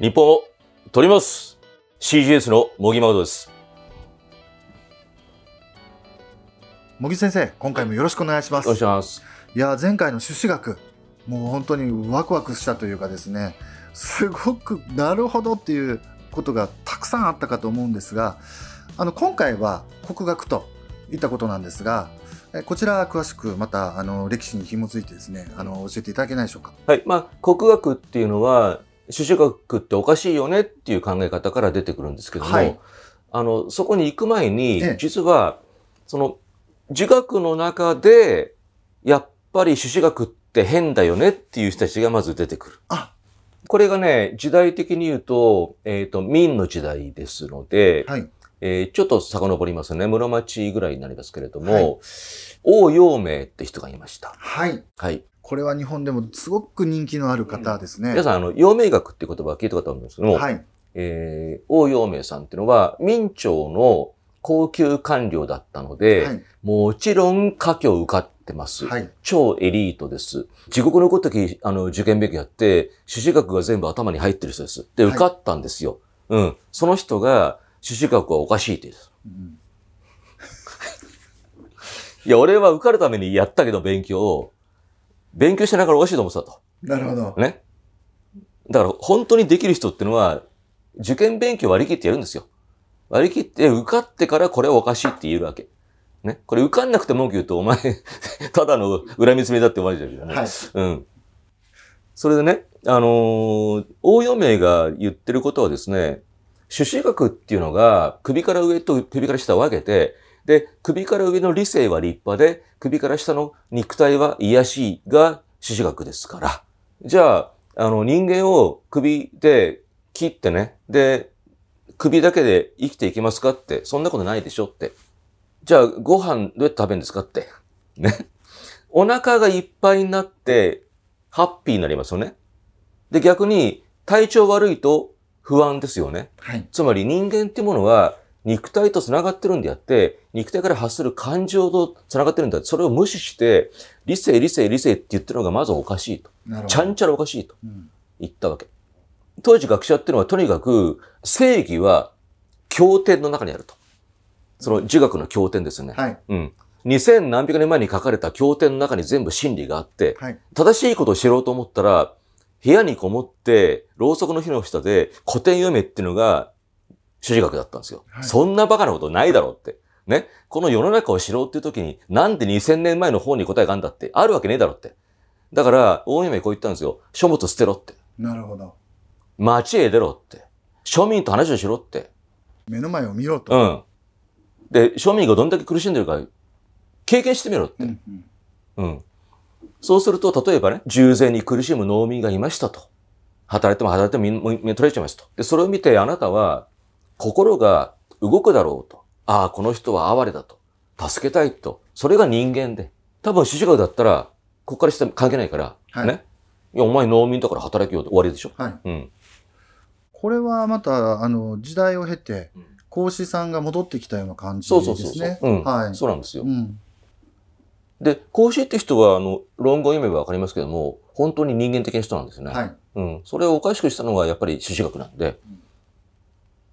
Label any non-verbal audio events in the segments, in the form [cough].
日本を取ります !CGS の茂木誠です。茂木先生、今回もよろしくお願いします。よろしくお願いします。いや、前回の朱子学、もう本当にワクワクしたというかですね、すごくなるほどっていうことがたくさんあったかと思うんですが、あの、今回は国学といったことなんですが、こちら詳しくまたあの歴史に紐づいてですね、あの教えていただけないでしょうか。はい、まあ国学っていうのは朱子学っておかしいよねっていう考え方から出てくるんですけども、はい、あの、そこに行く前に、実は、その、儒学の中で、やっぱり朱子学って変だよねっていう人たちがまず出てくる。これがね、時代的に言うと、えっ、ー、と、明の時代ですので、はい、えー、ちょっと遡りますね。室町ぐらいになりますけれども、はい、王陽明って人がいました。はい。はい。これは日本でもすごく人気のある方ですね。皆さん、あの、陽明学っていう言葉聞いたことあるんですけども、はい。えー、王陽明さんっていうのは、明朝の高級官僚だったので、はい、もちろん科挙を受かってます。はい、超エリートです。地獄のごとき、あの、受験勉強やって、朱子学が全部頭に入ってる人です。で、受かったんですよ。はい、うん。その人が、朱子学はおかしいって言うんです。うん、[laughs] いや、俺は受かるためにやったけど、勉強を。勉強しながらおかしいと思ってたと。なるほど。ね。だから本当にできる人ってのは、受験勉強割り切ってやるんですよ。割り切って受かってからこれはおかしいって言えるわけ。ね。これ受かんなくて文句言うと、お前 [laughs] ただの恨みつめだって思われちゃうけどね。はい。うん。それでね、あのー、応用名が言ってることはですね、朱子学っていうのが首から上と首から下を分けて、で、首から上の理性は立派で、首から下の肉体は癒しいが獅子学ですから。じゃあ、あの、人間を首で切ってね、で、首だけで生きていきますかって、そんなことないでしょって。じゃあ、ご飯どうやって食べるんですかって。ね。お腹がいっぱいになって、ハッピーになりますよね。で、逆に、体調悪いと不安ですよね。はい、つまり人間っていうものは、肉体と繋がってるんであって、肉体から発する感情と繋がってるんだ。それを無視して、理性、理性、理性って言ってるのがまずおかしいと。ちゃんちゃらおかしいと言ったわけ。うん、当時学者っていうのはとにかく、正義は経典の中にあると。その儒学の経典ですね。はい。うん。二千何百年前に書かれた経典の中に全部真理があって、はい、正しいことを知ろうと思ったら、部屋にこもって、ろうそくの火の下で古典読めっていうのが主治学だったんですよ。はい、そんなバカなことないだろうって。ね。この世の中を知ろうっていう時に、なんで2000年前の方に答えがあんだって、あるわけねえだろって。だから、大夢こう言ったんですよ。書物捨てろって。なるほど。町へ出ろって。庶民と話をしろって。目の前を見ろと。うん。で、庶民がどんだけ苦しんでるか、経験してみろって。うん、うん、うん。そうすると、例えばね、重税に苦しむ農民がいましたと。働いても働いてもみ取れちゃいますと。で、それを見てあなたは心が動くだろうと。ああ、この人は哀れだと。助けたいと。それが人間で。多分、主学だったら、ここからして関係ないから、はい、ね。いや、お前農民だから働きようって終わりでしょ。はい。うん。これはまた、あの、時代を経て、孔子さんが戻ってきたような感じですね。そうそうそうそう。ん、はい。そうなんですよ。うん、で、孔子って人は、あの、論語を読めばわかりますけども、本当に人間的な人なんですね。はい。うん。それをおかしくしたのが、やっぱり朱子学なんで、うん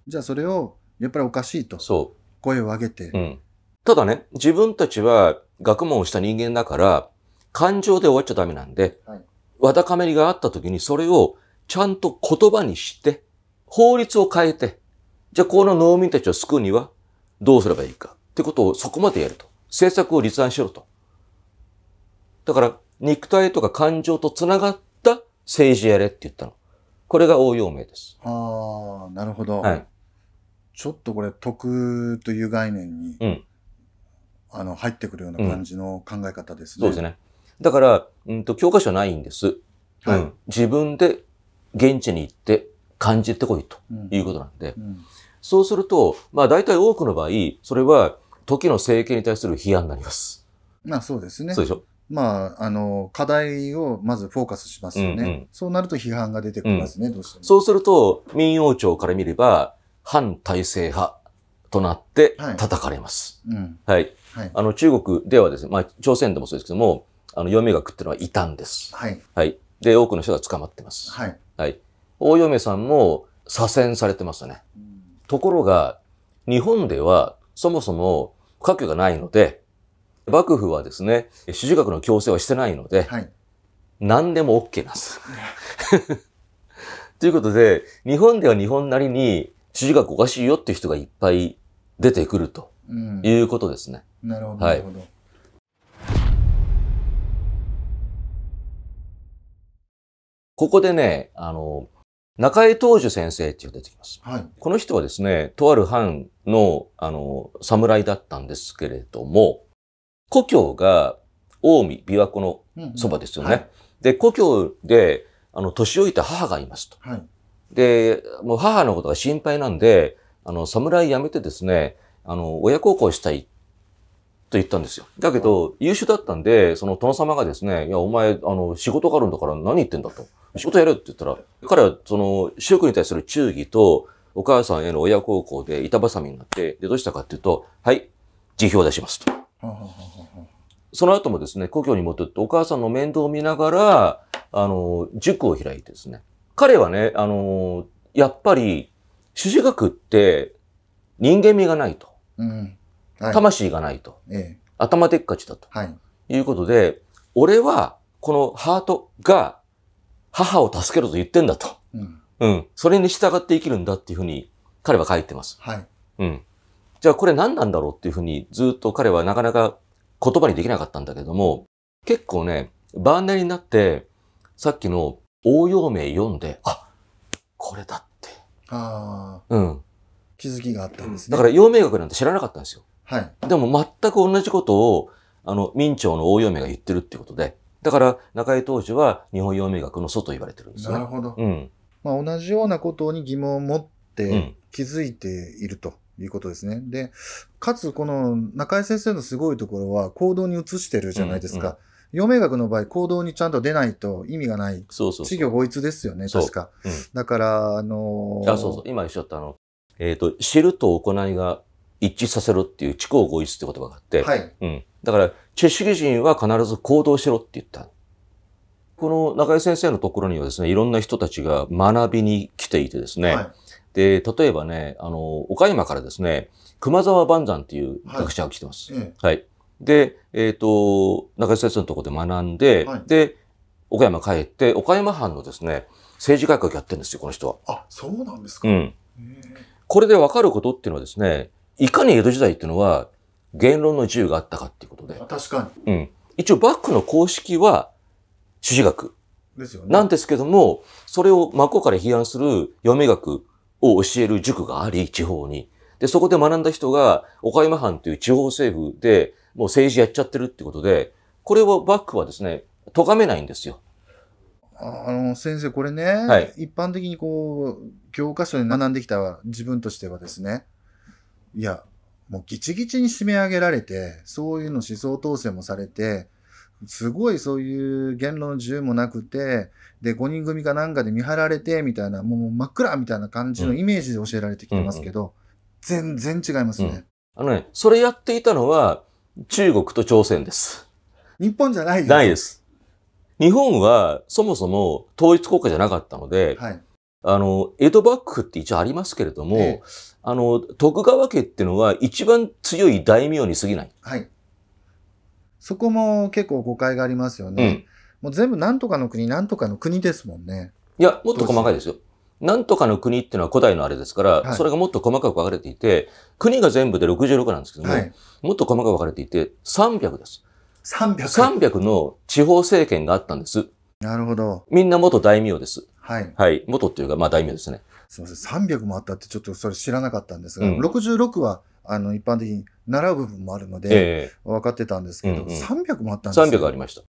じゃあそれを、やっぱりおかしいと。そう。声を上げて。うん。ただね、自分たちは学問をした人間だから、感情で終わっちゃダメなんで、はい、わだかめりがあった時にそれをちゃんと言葉にして、法律を変えて、じゃあこの農民たちを救うにはどうすればいいかってことをそこまでやると。政策を立案しろと。だから、肉体とか感情と繋がった政治やれって言ったの。これが応用名です。ああ、なるほど。はい。ちょっとこれ、徳という概念に、うん、あの、入ってくるような感じの考え方ですね。うん、そうですね。だから、うんと、教科書ないんです。はい、うん。自分で現地に行って感じてこいということなんで。うん、そうすると、まあ大体多くの場合、それは時の政権に対する批判になります。まあそうですね。そうでしょ。まあ、あの、課題をまずフォーカスしますよね。うんうん、そうなると批判が出てきますね、うん、どうしても。そうすると、民謡庁から見れば、反体制派となって叩かれます。はい。うんはいはい、あの、中国ではですね、まあ、朝鮮でもそうですけども、あの、嫁がってのは異端です。はい。はい。で、多くの人が捕まってます。はい。はい。大嫁さんも左遷されてますね。うん、ところが、日本では、そもそも、科挙がないので、幕府はですね、主従学の強制はしてないので、はい、何でも OK なんです。[laughs] ということで、日本では日本なりに主従学おかしいよっていう人がいっぱい出てくるということですね。うん、なるほど。はい、ここでね、あの、中江東樹先生っていう出てきます。はい、この人はですね、とある藩の、あの、侍だったんですけれども、故郷が近江、琵琶湖のそばですよね。うんはい、で、故郷で、あの、年老いた母がいますと。はい、で、もう母のことが心配なんで、あの、侍辞めてですね、あの、親孝行したいと言ったんですよ。だけど、優秀だったんで、その殿様がですね、いや、お前、あの、仕事があるんだから何言ってんだと。仕事やれって言ったら、彼は、その、主婦に対する忠義と、お母さんへの親孝行で板挟みになって、で、どうしたかっていうと、はい、辞表を出しますと。その後もですね、故郷に戻ってお母さんの面倒を見ながら、あの、塾を開いてですね。彼はね、あの、やっぱり、朱子学って人間味がないと。うんはい、魂がないと。ええ、頭でっかちだと。はい。いうことで、俺は、このハートが母を助けると言ってんだと。うん。うん。それに従って生きるんだっていうふうに彼は書いてます。はい。うん。じゃあこれ何なんだろうっていうふうにずっと彼はなかなか言葉にできなかったんだけども、結構ね、晩年になって、さっきの応用名読んで、あこれだって。ああ。うん。気づきがあったんですね。だから、陽明学なんて知らなかったんですよ。はい。でも、全く同じことを、あの、明朝の応用名が言ってるっていうことで、だから、中江当時は日本陽明学の祖と言われてるんですね。なるほど。うん。まあ、同じようなことに疑問を持って気づいていると。いうことですね。で、かつこの中井先生のすごいところは行動に移してるじゃないですか。余命学の場合、行動にちゃんと出ないと意味がない。そうそうそう。稚魚合一ですよね、確か。うん、だから、あのー、あ、そうそう。今一緒だったあの、えっ、ー、と、知ると行いが一致させるっていう知行合一って言葉があって、はい。うん。だから、知識人は必ず行動しろって言った。この中井先生のところにはですね、いろんな人たちが学びに来ていてですね、はいで、例えばね、あの、岡山からですね、熊沢万山っていう学者が来てます。はい。はい、で、えっ、ー、と、中井先生のところで学んで、はい、で、岡山帰って、岡山藩のですね、政治改革やってるんですよ、この人は。あ、そうなんですか。うん。これでわかることっていうのはですね、いかに江戸時代っていうのは言論の自由があったかっていうことで。確かに。うん。一応幕府の公式は朱子学。ですよね。なんですけども、それを真っ向から批判する嫁学、を教える塾があり、地方に。で、そこで学んだ人が、岡山藩という地方政府で、もう政治やっちゃってるってことで、これをバックはですね、咎めないんですよ。あの、先生、これね、はい、一般的にこう、教科書で学んできた自分としてはですね、いや、もうギチギチに締め上げられて、そういうの思想統制もされて、すごいそういう言論の自由もなくて、で、5人組かなんかで見張られて、みたいな、もう真っ暗みたいな感じのイメージで教えられてきてますけど、うんうん、全然違いますね、うん、あのね、それやっていたのは中国と朝鮮です。日本じゃないないです。日本はそもそも統一国家じゃなかったので、はい、あの、江戸幕府って一応ありますけれども、ええ、あの、徳川家っていうのは一番強い大名に過ぎない。はい。そこも結構誤解がありますよね。うん、もう全部なんとかの国、なんとかの国ですもんね。いや、もっと細かいですよ。なんとかの国っていうのは古代のあれですから、はい、それがもっと細かく分かれていて、国が全部で66なんですけども、はい、もっと細かく分かれていて、300です。300?300 300の地方政権があったんです。なるほど。みんな元大名です。はい。はい。元っていうか、まあ大名ですね。すみません。300もあったってちょっとそれ知らなかったんですが、うん、66はあの、一般的に習う部分もあるので、分かってたんですけど、えー、うんうん、300もあったんです300ありました。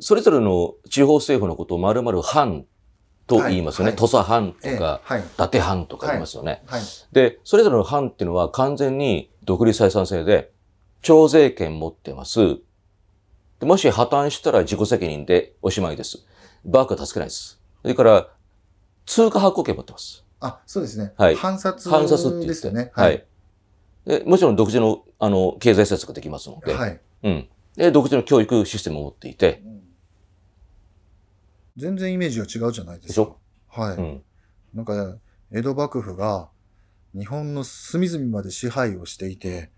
それぞれの地方政府のことをまるまる藩と言いますよね。はい、土佐藩とか、えーはい、伊達藩とかありますよね、はい、で、それぞれの藩っていうのは完全に独立採算制で、徴税権持ってます。もし破綻したら自己責任でおしまいです。バークは助けないです。それから、通貨発行権持ってます。あ、そうですね。はい。反殺、反殺って言って。ですよね。はいでもちろん独自のあの経済政策ができますので,、はいうん、で独自の教育システムを持っていて、全然イメージが違うじゃないですか。でしょはい、うん、なんか江戸幕府が日本の隅々まで支配をしていて、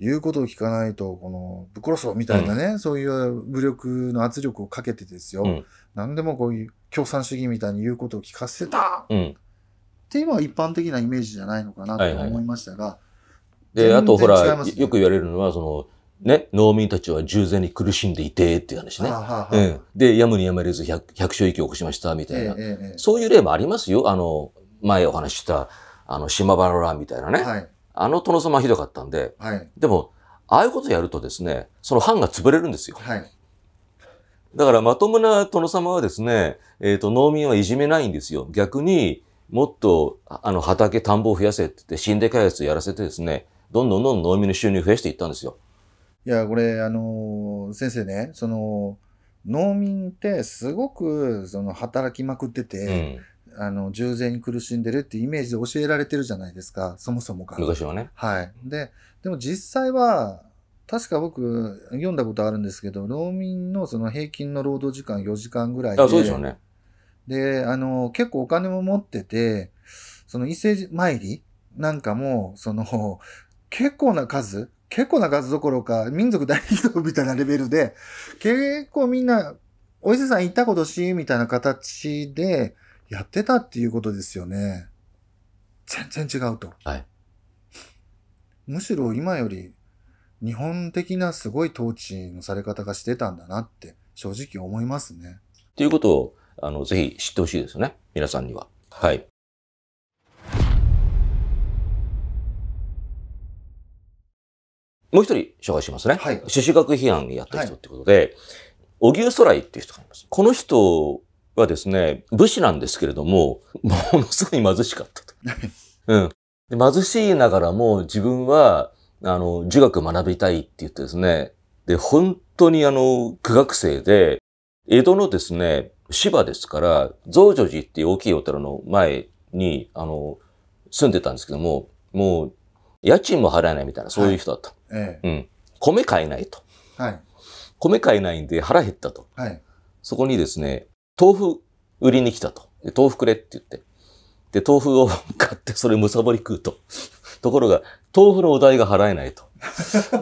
言うことを聞かないと、この、ぶっ殺そうみたいなね、うん、そういう武力の圧力をかけてですよ、うん、何でもこういう共産主義みたいに言うことを聞かせた、うん、っていうのは一般的なイメージじゃないのかなと思いましたが、はいはいで、あとほら、よく言われるのは、その、ね、農民たちは従前に苦しんでいてっていう話ね。ははうん、で、やむにやめれず 100, 1 0息を起こしましたみたいな、ええそういう例もありますよ。あの、前お話しした、あの、島原乱みたいなね。はい、あの殿様ひどかったんで、はい、でも、ああいうことやるとですね、その藩が潰れるんですよ。はい、だからまともな殿様はですね、えっ、ー、と、農民はいじめないんですよ。逆にもっと、あの、畑、田んぼを増やせって言って、森林開発やらせてですね、どんどんどんどん農民の収入増やしていったんですよ。いや、これ、あのー、先生ね、その、農民ってすごく、その、働きまくってて、うん、あの、重税に苦しんでるってイメージで教えられてるじゃないですか、そもそもが。昔はね。はい。で、でも実際は、確か僕、読んだことあるんですけど、農民のその平均の労働時間4時間ぐらいで。あ、そうでしょうね。で、あの、結構お金も持ってて、その伊勢参りなんかも、その、結構な数結構な数どころか、民族大移動みたいなレベルで、結構みんな、お伊勢さん行ったことし、みたいな形でやってたっていうことですよね。全然違うと。はい。むしろ今より、日本的なすごい統治のされ方がしてたんだなって、正直思いますね。っていうことを、あの、ぜひ知ってほしいですね。皆さんには。はい。もう一人紹介しますね。はい。朱子学批判やった人ってことで、荻生空来っていう人がいます。この人はですね、武士なんですけれども、ものすごい貧しかったと。[laughs] うん。で貧しいながらも自分は、あの、儒学学びたいって言ってですね、で、本当にあの、苦学生で、江戸のですね、芝ですから、増上寺っていう大きいお寺の前に、あの、住んでたんですけども、もう、家賃も払えないみたいな、そういう人だった。はいええ、うん。米買えないと。はい。米買えないんで腹減ったと。はい。そこにですね、豆腐売りに来たと。で豆腐くれって言って。で、豆腐を買ってそれむさぼり食うと。[laughs] ところが、豆腐のお代が払えないと。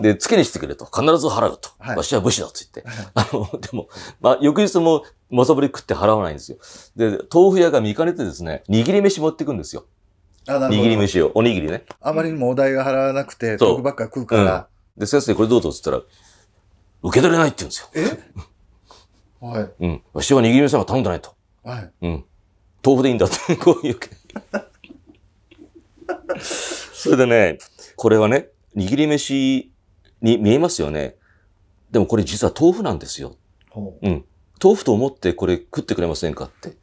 で、付けにしてくれと。必ず払うと。はい、わしは武士だと言って。あの、でも、まあ、翌日も、まさぶり食って払わないんですよ。で、豆腐屋が見かねてですね、握り飯持ってくんですよ。握り飯を、おにぎりね。あまりにもお代が払わなくて、豆腐僕ばっか食うから。で、先生これどうぞっつったら、受け取れないって言うんですよ。え [laughs] はい。うん。わしは握り飯は頼んでないと。はい。うん。豆腐でいいんだって、[laughs] こういう。[laughs] それでね、これはね、握り飯に見えますよね。でもこれ実は豆腐なんですよ。ほううん。豆腐と思ってこれ食ってくれませんかって。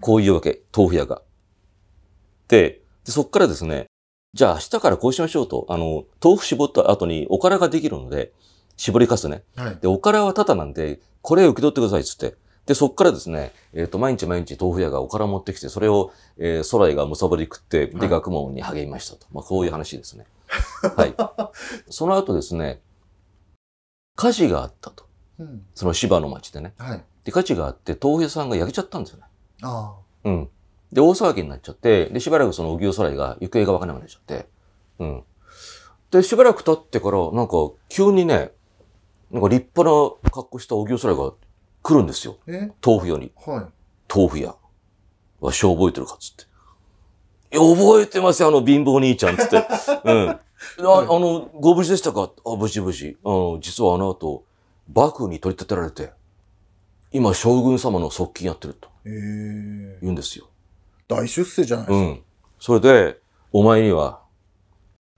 こういうわけ、豆腐屋が。で、で、そっからですね、じゃあ明日からこうしましょうと、あの、豆腐絞った後におからができるので、絞りかすね。はい、で、おからはタタなんで、これ受け取ってください、っつって。で、そっからですね、えっ、ー、と、毎日毎日豆腐屋がおから持ってきて、それを、えー、空井がむさぼり食って、で、学問に励みましたと。まあ、こういう話ですね。[laughs] はい。その後ですね、火事があったと。うん、その芝の町でね。はい、で、火事があって、豆腐屋さんが焼けちゃったんですよね。ああ。うん。で、大騒ぎになっちゃって、で、しばらくその、おぎゅうそらいが行方がわからなくなっちゃって、うん。で、しばらく経ってから、なんか、急にね、なんか立派な格好したおぎゅうそらいが来るんですよ。豆腐屋に。はい。豆腐屋。わし覚えてるかっつって。いや、覚えてますよ、あの貧乏兄ちゃん、つって。[laughs] うん。ああの、ご無事でしたかあ、無事無事。あの、実はあの後、幕府に取り立てられて、今、将軍様の側近やってると。言うんですよ。大出世じゃないですか。うん。それで、お前には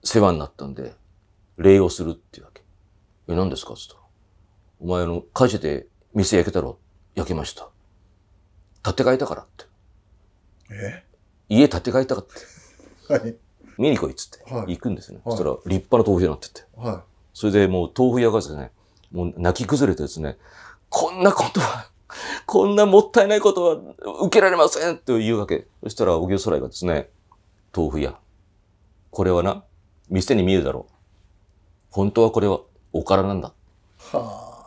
世話になったんで、礼をするっていうわけ。え、何ですかっつったら。お前の火事で店焼けたろ焼けました。建て替えたからって。え家建て替えたかって。はい。見に来いっつって、はい、行くんですね、はい、そしたら立派な豆腐屋になってて。はい。それでもう豆腐屋がですね、もう泣き崩れてですね、こんなことはこんなもったいないことは受けられませんというわけ。そしたら、おぎょそらいがですね、豆腐屋。これはな、店に見えるだろう。本当はこれはおからなんだ。は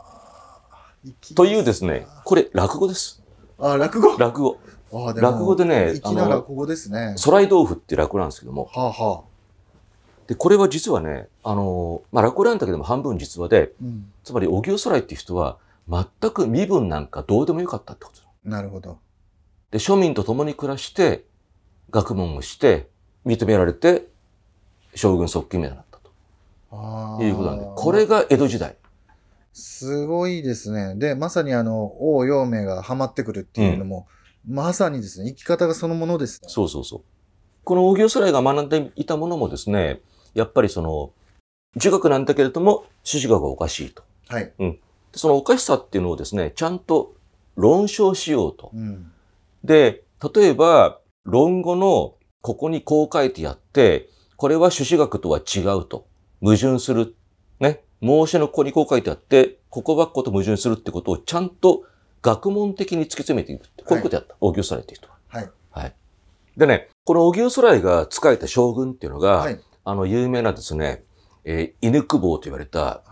あ。というですね、これ落語です。あ、落語落語。落語でね、あの、そらですね。豆腐って落語なんですけども。はあはあ。で、これは実はね、あのまあ、落語なんだけども半分実話で、うん、つまり、おぎ荻そらいっていう人は、全く身分なんかどうでもよかったってことなるほど。で、庶民と共に暮らして、学問をして、認められて、将軍側近名になったと。いうことなんで、これが江戸時代。すごいですね。で、まさにあの、王陽明がハマってくるっていうのも、うん、まさにですね、生き方がそのものです、ね。そうそうそう。この大行世が学んでいたものもですね、やっぱりその、儒学なんだけれども、朱子学がおかしいと。はい。うん。そのおかしさっていうのをですね、ちゃんと論証しようと。うん、で、例えば、論語のここにこう書いてやって、これは朱子学とは違うと。矛盾する。ね。孟子のここにこう書いてあって、ここばっこと矛盾するってことをちゃんと学問的に突き詰めていく。こういうことやった。荻生空っていう人は。はい。はい。でね、この荻生空が仕えた将軍っていうのが、はい、あの、有名なですね、えー、犬久保と言われた、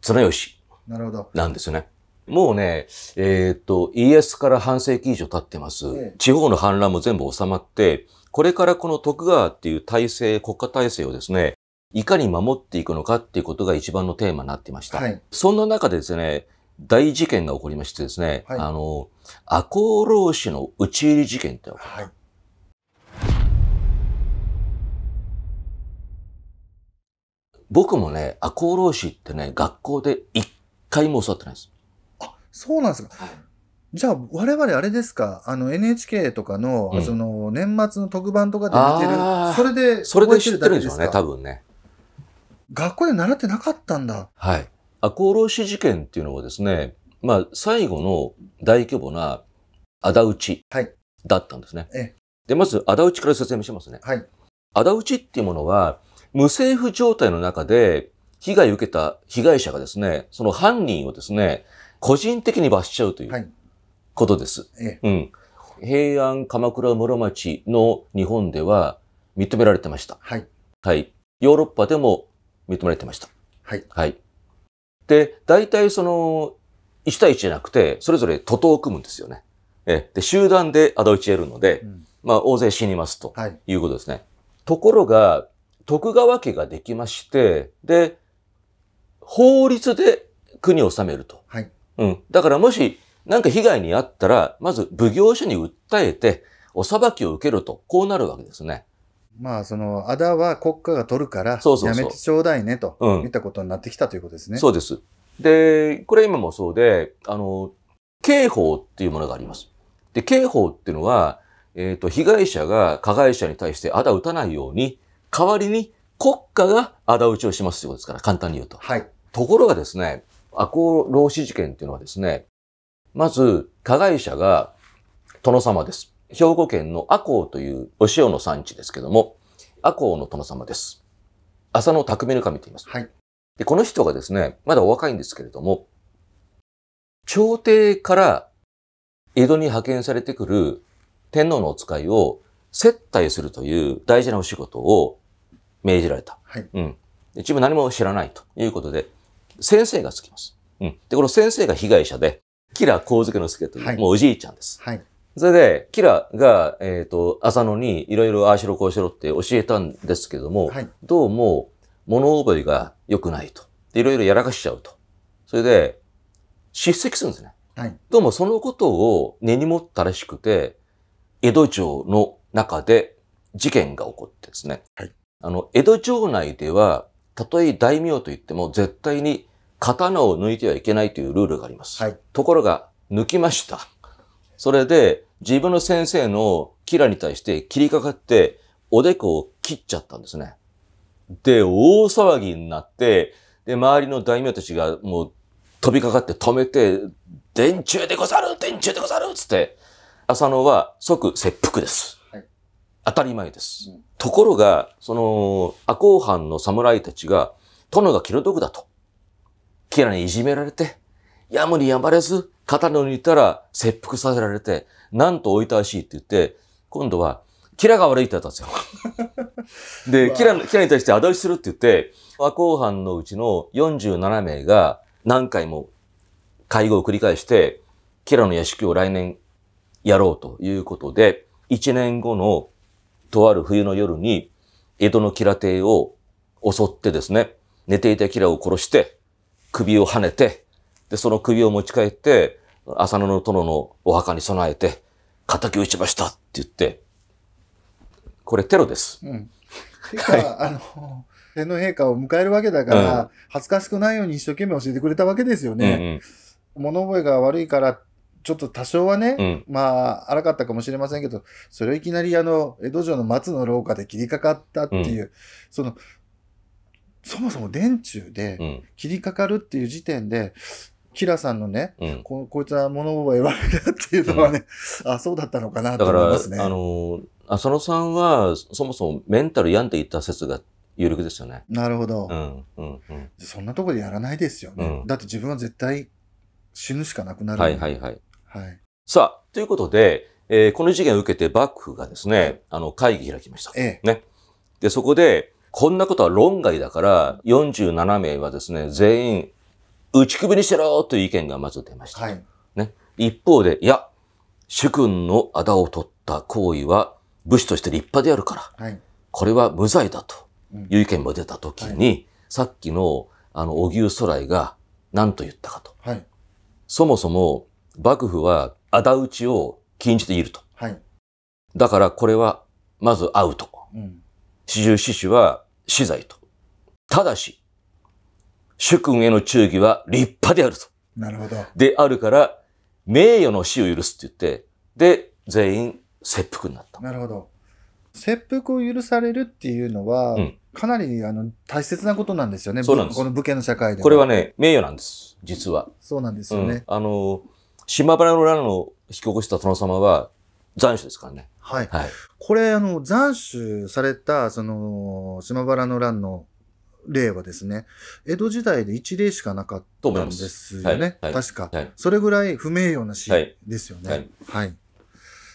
綱吉。ははなるほど。なんですね。もうね、えー、っと、エスから半世紀以上経ってます。ええ、地方の反乱も全部収まって、これからこの徳川っていう体制、国家体制をですね、いかに守っていくのかっていうことが一番のテーマになってました。はい、そんな中でですね、大事件が起こりましてですね、はい、あの、赤穂浪士の討ち入り事件って起こる。はい僕もね、赤穂浪士ってね、学校で一回も教わってないです。あ、そうなんですか。じゃあ、我々あれですかあの NHK とかの、うん、その年末の特番とかで見てる、それで、それで知ってるんでしょうね、多分ね。学校で習ってなかったんだ。はい。赤穂浪士事件っていうのはですね、まあ、最後の大規模な仇討ちだったんですね。はい、で、まず仇討ちから説明しますね。はい。仇討ちっていうものは、無政府状態の中で被害を受けた被害者がですね、その犯人をですね、個人的に罰しちゃうということです。はい、うん。平安鎌倉室町の日本では認められてました。はい。はい。ヨーロッパでも認められてました。はい。はい。で、大体その、1対1じゃなくて、それぞれ徒党を組むんですよね。え、で、集団で仇討ちやるので、うん、まあ、大勢死にますということですね。はい、ところが、徳川家ができまして、で、法律で国を治めると。はい。うん。だからもし、なんか被害に遭ったら、まず奉行所に訴えて、お裁きを受けると、こうなるわけですね。まあ、その、あだは国家が取るから、そうそうやめてちょうだいね、と、うん、ったことになってきたということですね。そうです。で、これ今もそうで、あの、刑法っていうものがあります。で、刑法っていうのは、えっ、ー、と、被害者が加害者に対してあだ打たないように、代わりに国家があだ打ちをしますということですから、簡単に言うと。はい。ところがですね、赤穂浪士事件っていうのはですね、まず、加害者が殿様です。兵庫県の赤穂というお塩の産地ですけども、赤穂の殿様です。浅野匠の神と言います。はい。で、この人がですね、まだお若いんですけれども、朝廷から江戸に派遣されてくる天皇のお使いを接待するという大事なお仕事を命じられた。はい。うん。一部何も知らないということで、先生がつきます。うん、で、この先生が被害者で、キラ光月之助という、はい、もうおじいちゃんです。はい。それで、キラが、えっ、ー、と、浅野にいろいろああしろこうしろって教えたんですけども、はい、どうも物覚えが良くないと。いろいろやらかしちゃうと。それで、叱責するんですね。はい、どうもそのことを根に持ったらしくて、江戸城の中で事件が起こってですね。はい、あの、江戸城内では、たとえ大名といっても絶対に刀を抜いてはいけないというルールがあります。はい、ところが、抜きました。それで、自分の先生のキラに対して切りかかって、おでこを切っちゃったんですね。で、大騒ぎになって、で、周りの大名たちがもう飛びかかって止めて、電柱でござる電柱でござるつって、浅野は即切腹です。はい、当たり前です。うん、ところが、その、赤穂藩の侍たちが、殿が気の毒だと。キラにいじめられて、やむにやまれず、刀の抜いたら切腹させられて、なんと追いたいしいって言って、今度は、キラが悪いってやったんですよ。[laughs] で、キラ、キラに対して仇討ちするって言って、和光藩のうちの47名が何回も会合を繰り返して、キラの屋敷を来年やろうということで、1年後のとある冬の夜に、江戸のキラ邸を襲ってですね、寝ていたキラを殺して、首をはねて、で、その首を持ち帰って、浅野の殿のお墓に備えて、敵を打ちましたって言って、これテロです。うん。はい、あの、天皇陛下を迎えるわけだから、うん、恥ずかしくないように一生懸命教えてくれたわけですよね。うんうん、物覚えが悪いから、ちょっと多少はね、うん、まあ、荒かったかもしれませんけど、それをいきなりあの、江戸城の松の廊下で切りかかったっていう、うん、その、そもそも電柱で切りかかるっていう時点で、キラさんのね、うん、ここいつは物を選ばれたっていうのはね、うん、あそうだったのかなと思いますね。だからあの浅野さんはそもそもメンタル病んでいた説が有力ですよね。なるほど。うんうんうん、そんなとこでやらないですよね、うん、だって自分は絶対死ぬしかなくなる。はいはいはい。はい、さあということで、えー、この事件を受けて幕府がですねあの会議開きました。ええ、ね、でそこでこんなことは論外だから、47名はですね、全員、打ち首にしろという意見がまず出ました。はい、ね。一方で、いや、主君の仇を取った行為は武士として立派であるから、はい、これは無罪だという意見も出たときに、うんはい、さっきの、あの、小牛空来が何と言ったかと。はい、そもそも、幕府は仇討ちを禁じていると。だからこれは、まずアウト。うん四十四種は死罪と。ただし、主君への忠義は立派であると。なるほど。であるから、名誉の死を許すって言って、で、全員切腹になった。なるほど。切腹を許されるっていうのは、うん、かなりあの大切なことなんですよね。そうなんです。この武家の社会で。これはね、名誉なんです。実は。そうなんですよね。うん、あの、島原の乱を引き起こした殿様は、残首ですからね。はい。はい、これ、あの、斬首された、その、島原の乱の例はですね、江戸時代で一例しかなかったんですよね。はい、確か、はい、それぐらい不名誉な死ですよね。はい。はい、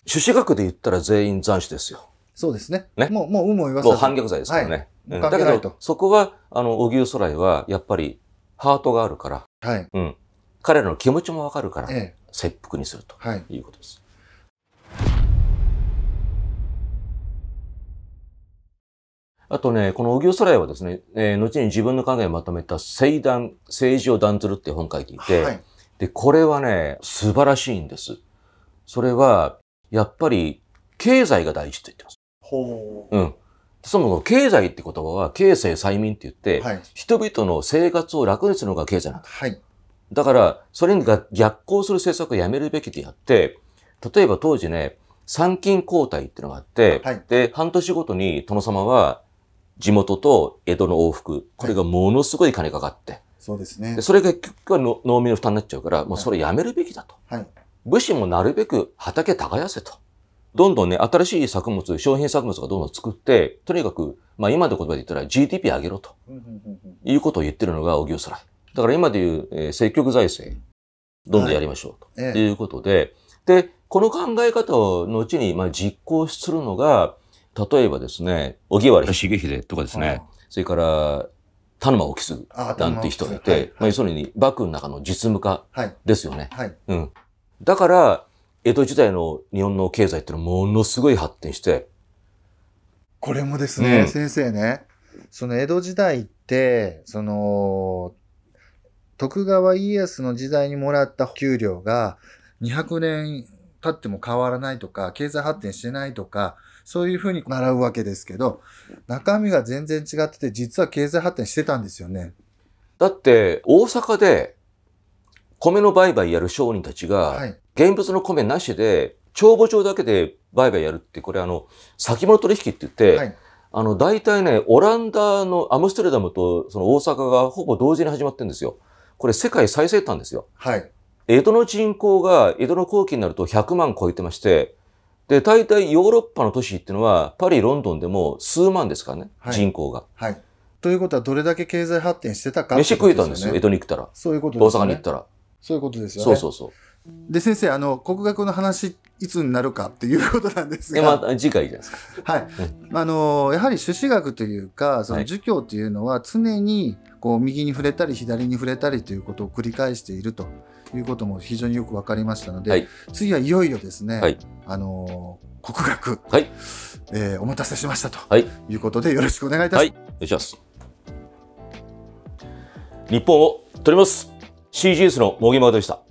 朱子学で言ったら全員斬首ですよ。そうですね。ね。もう、もう、有無を言わせもう反逆罪ですからね。うん、だけど、そこは、あの、荻生空来は、やっぱり、ハートがあるから、はい。うん。彼らの気持ちもわかるから、ええ、切腹にするということです。あとね、この荻ソ空イはですね、えー、後に自分の考えをまとめた、聖断、政治を断ずるって本書いていて、はい、で、これはね、素晴らしいんです。それは、やっぱり、経済が大事って言ってます。ほう。うん。そもそも経済って言葉は、経済催眠って言って、はい、人々の生活を楽にするのが経済なんだ。はい。だから、それに逆行する政策をやめるべきであって、例えば当時ね、参勤交代っていうのがあって、はい、で、半年ごとに殿様は地元と江戸の往復、これがものすごい金かかって。そうですね。それが結局は農民の負担になっちゃうから、もうそれやめるべきだと。はい。武士もなるべく畑耕せと。どんどんね、新しい作物、商品作物がどんどん作って、とにかく、まあ今の言葉で言ったら GDP 上げろと。いうことを言ってるのが荻生らい。だから今で言う、えー、積極財政、どんどんやりましょうと。はい、いうことで、ええ、で、この考え方を後に、まあ、実行するのが、例えばですね、荻原重秀とかですね、それから、田沼沖次なんて人がいて、まあ、要するに幕府の中の実務家ですよね。だから、江戸時代の日本の経済っていうのはものすごい発展して。これもですね、うん、先生ね、その江戸時代って、その、徳川家康の時代にもらった給料が200年経っても変わらないとか、経済発展してないとか、そういうふうに習うわけですけど、中身が全然違ってて、実は経済発展してたんですよね。だって、大阪で、米の売買やる商人たちが、現物の米なしで、帳簿帳だけで売買やるって、これあの、先物取引って言って、あの、大体ね、オランダのアムステルダムとその大阪がほぼ同時に始まってるんですよ。これ世界最西端ですよ。はい。江戸の人口が江戸の後期になると100万超えてまして、で、大体ヨーロッパの都市っていうのは、パリ、ロンドンでも数万ですからね、はい、人口が。はい。ということは、どれだけ経済発展してたか、ね、飯食えたんですよ、江戸に来たら。そういうことです、ね、大阪に行ったら。そういうことですよね。そうそうそう。で、先生、あの、国学の話、いつになるかっていうことなんですが。ま次回じゃないですか。はい。あの、やはり朱子学というか、その儒教というのは常に、こう、右に触れたり、左に触れたりということを繰り返していると。いうことも非常によく分かりましたので、はい、次はいよいよですね、はい、あのー、国学、はい、えー、お待たせしましたということで、よろしくお願いいたします。日本を取ります CGS の茂木真でした。